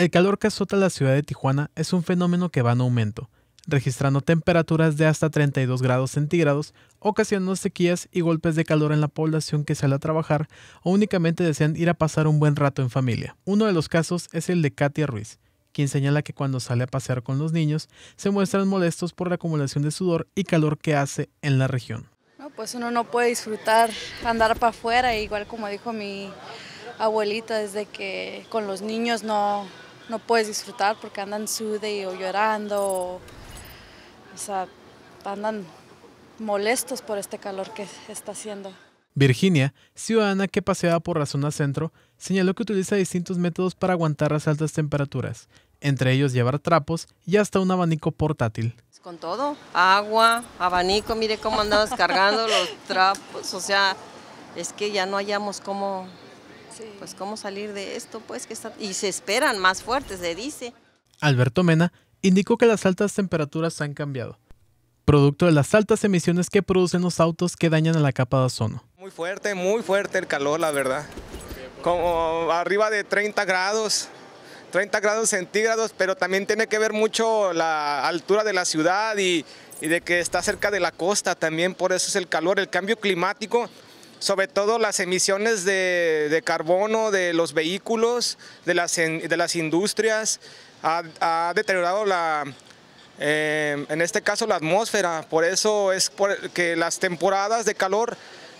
El calor que azota la ciudad de Tijuana es un fenómeno que va en aumento, registrando temperaturas de hasta 32 grados centígrados, ocasionando sequías y golpes de calor en la población que sale a trabajar o únicamente desean ir a pasar un buen rato en familia. Uno de los casos es el de Katia Ruiz, quien señala que cuando sale a pasear con los niños se muestran molestos por la acumulación de sudor y calor que hace en la región. pues uno no puede disfrutar andar para afuera, igual como dijo mi abuelita, desde que con los niños no, no puedes disfrutar porque andan sude o llorando, o, sea, andan molestos por este calor que está haciendo. Virginia, ciudadana que paseaba por la zona centro, señaló que utiliza distintos métodos para aguantar las altas temperaturas, entre ellos llevar trapos y hasta un abanico portátil. Pues con todo, agua, abanico, mire cómo andamos cargando los trapos, o sea, es que ya no hallamos cómo pues cómo salir de esto, pues que está... Y se esperan más fuertes, se dice. Alberto Mena indicó que las altas temperaturas han cambiado, producto de las altas emisiones que producen los autos que dañan a la capa de ozono. Muy fuerte, muy fuerte el calor, la verdad. Como arriba de 30 grados, 30 grados centígrados, pero también tiene que ver mucho la altura de la ciudad y, y de que está cerca de la costa también, por eso es el calor, el cambio climático sobre todo las emisiones de, carbono de los vehículos, de las, de las industrias, ha, deteriorado la, eh, en este caso la atmósfera, por eso es que las temporadas de calor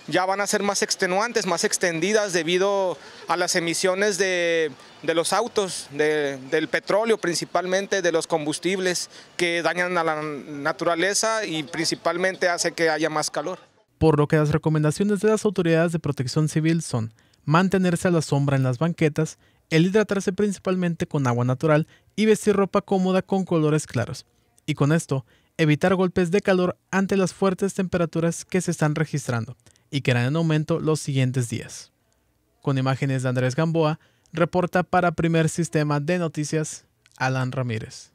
ya van a ser más extenuantes, más extendidas debido a las emisiones de, los autos, del petróleo principalmente, de los combustibles que dañan a la naturaleza y principalmente hace que haya más calor por lo que las recomendaciones de las autoridades de protección civil son mantenerse a la sombra en las banquetas, el hidratarse principalmente con agua natural y vestir ropa cómoda con colores claros. Y con esto, evitar golpes de calor ante las fuertes temperaturas que se están registrando y que harán en aumento los siguientes días. Con imágenes de Andrés Gamboa, reporta para Primer Sistema de Noticias, Alan Ramírez.